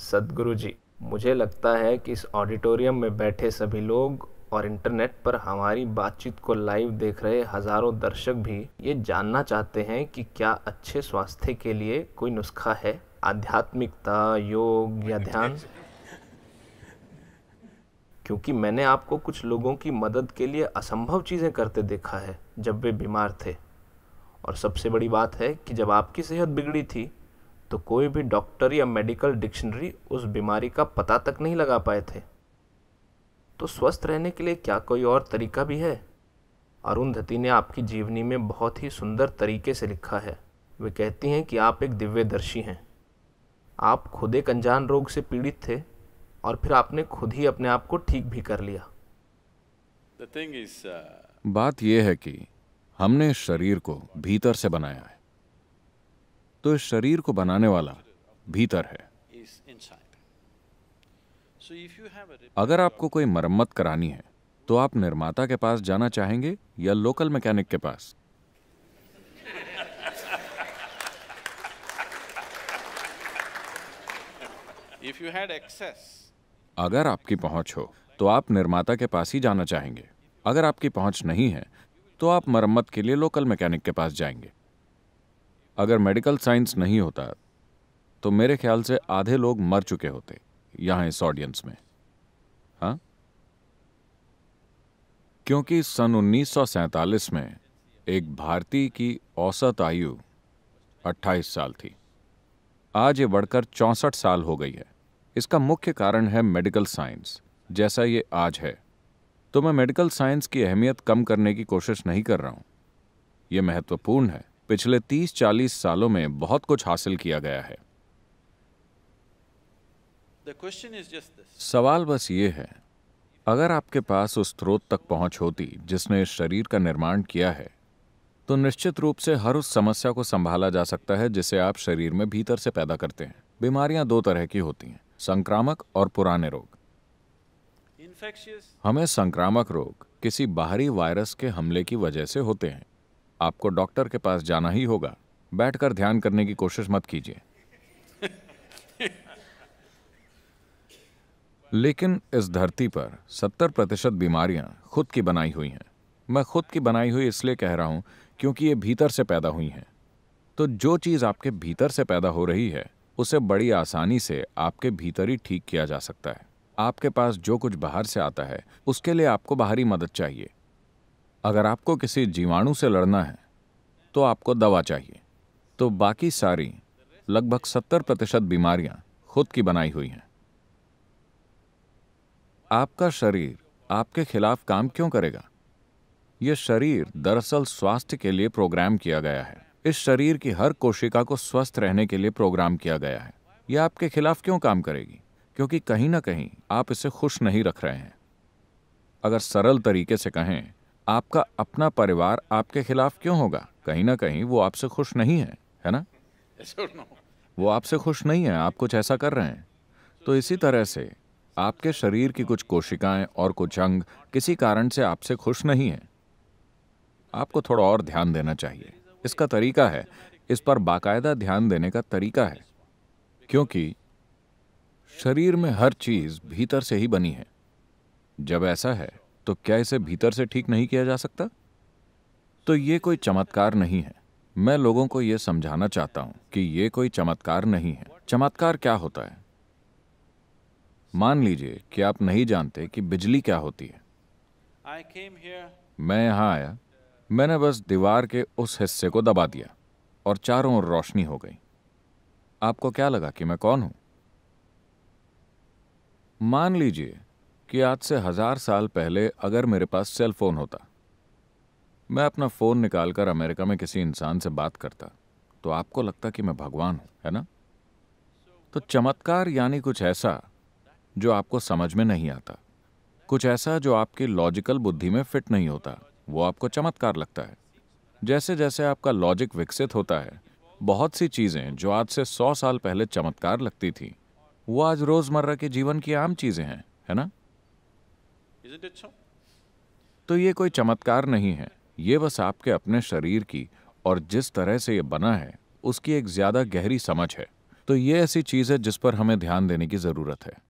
सदगुरु जी मुझे लगता है कि इस ऑडिटोरियम में बैठे सभी लोग और इंटरनेट पर हमारी बातचीत को लाइव देख रहे हजारों दर्शक भी ये जानना चाहते हैं कि क्या अच्छे स्वास्थ्य के लिए कोई नुस्खा है आध्यात्मिकता योग या ध्यान क्योंकि मैंने आपको कुछ लोगों की मदद के लिए असंभव चीज़ें करते देखा है जब वे बीमार थे और सबसे बड़ी बात है कि जब आपकी सेहत बिगड़ी थी तो कोई भी डॉक्टर या मेडिकल डिक्शनरी उस बीमारी का पता तक नहीं लगा पाए थे तो स्वस्थ रहने के लिए क्या कोई और तरीका भी है अरुंधति ने आपकी जीवनी में बहुत ही सुंदर तरीके से लिखा है वे कहती हैं कि आप एक दिव्यदर्शी हैं आप खुद एक अनजान रोग से पीड़ित थे और फिर आपने खुद ही अपने आप को ठीक भी कर लिया is, uh... बात यह है कि हमने शरीर को भीतर से बनाया है तो इस शरीर को बनाने वाला भीतर है अगर आपको कोई मरम्मत करानी है तो आप निर्माता के पास जाना चाहेंगे या लोकल मैकेनिक के पास अगर आपकी पहुंच हो तो आप निर्माता के पास ही जाना चाहेंगे अगर आपकी पहुंच नहीं है तो आप मरम्मत के लिए लोकल मैकेनिक के पास जाएंगे अगर मेडिकल साइंस नहीं होता तो मेरे ख्याल से आधे लोग मर चुके होते यहां इस ऑडियंस में हा? क्योंकि सन 1947 में एक भारतीय की औसत आयु 28 साल थी आज ये बढ़कर 64 साल हो गई है इसका मुख्य कारण है मेडिकल साइंस जैसा ये आज है तो मैं मेडिकल साइंस की अहमियत कम करने की कोशिश नहीं कर रहा हूं यह महत्वपूर्ण है पिछले 30-40 सालों में बहुत कुछ हासिल किया गया है सवाल बस ये है अगर आपके पास उस स्रोत तक पहुंच होती जिसने शरीर का निर्माण किया है तो निश्चित रूप से हर उस समस्या को संभाला जा सकता है जिसे आप शरीर में भीतर से पैदा करते हैं बीमारियां दो तरह की होती हैं संक्रामक और पुराने रोग हमें संक्रामक रोग किसी बाहरी वायरस के हमले की वजह से होते हैं आपको डॉक्टर के पास जाना ही होगा बैठकर ध्यान करने की कोशिश मत कीजिए लेकिन इस धरती पर 70 प्रतिशत बीमारियां खुद की बनाई हुई हैं मैं खुद की बनाई हुई इसलिए कह रहा हूं क्योंकि ये भीतर से पैदा हुई हैं तो जो चीज़ आपके भीतर से पैदा हो रही है उसे बड़ी आसानी से आपके भीतर ही ठीक किया जा सकता है आपके पास जो कुछ बाहर से आता है उसके लिए आपको बाहरी मदद चाहिए अगर आपको किसी जीवाणु से लड़ना है तो आपको दवा चाहिए तो बाकी सारी लगभग 70 प्रतिशत बीमारियां खुद की बनाई हुई हैं आपका शरीर आपके खिलाफ काम क्यों करेगा यह शरीर दरअसल स्वास्थ्य के लिए प्रोग्राम किया गया है इस शरीर की हर कोशिका को स्वस्थ रहने के लिए प्रोग्राम किया गया है यह आपके खिलाफ क्यों काम करेगी क्योंकि कहीं ना कहीं आप इसे खुश नहीं रख रहे हैं अगर सरल तरीके से कहें आपका अपना परिवार आपके खिलाफ क्यों होगा कहीं ना कहीं वो आपसे खुश नहीं है है ना वो आपसे खुश नहीं है आप कुछ ऐसा कर रहे हैं तो इसी तरह से आपके शरीर की कुछ कोशिकाएं और कुछ अंग किसी कारण से आपसे खुश नहीं है आपको थोड़ा और ध्यान देना चाहिए इसका तरीका है इस पर बाकायदा ध्यान देने का तरीका है क्योंकि शरीर में हर चीज भीतर से ही बनी है जब ऐसा है तो क्या इसे भीतर से ठीक नहीं किया जा सकता तो ये कोई चमत्कार नहीं है मैं लोगों को यह समझाना चाहता हूं कि यह कोई चमत्कार नहीं है चमत्कार क्या होता है मान लीजिए कि आप नहीं जानते कि बिजली क्या होती है मैं यहां आया मैंने बस दीवार के उस हिस्से को दबा दिया और चारों ओर रोशनी हो गई आपको क्या लगा कि मैं कौन हूं मान लीजिए कि आज से हजार साल पहले अगर मेरे पास सेल फोन होता मैं अपना फ़ोन निकालकर अमेरिका में किसी इंसान से बात करता तो आपको लगता कि मैं भगवान हूं है ना तो चमत्कार यानी कुछ ऐसा जो आपको समझ में नहीं आता कुछ ऐसा जो आपकी लॉजिकल बुद्धि में फिट नहीं होता वो आपको चमत्कार लगता है जैसे जैसे आपका लॉजिक विकसित होता है बहुत सी चीज़ें जो आज से सौ साल पहले चमत्कार लगती थी वो आज रोज़मर्रा के जीवन की आम चीज़ें हैं है ना अच्छा? तो ये कोई चमत्कार नहीं है ये बस आपके अपने शरीर की और जिस तरह से ये बना है उसकी एक ज्यादा गहरी समझ है तो ये ऐसी चीज है जिस पर हमें ध्यान देने की जरूरत है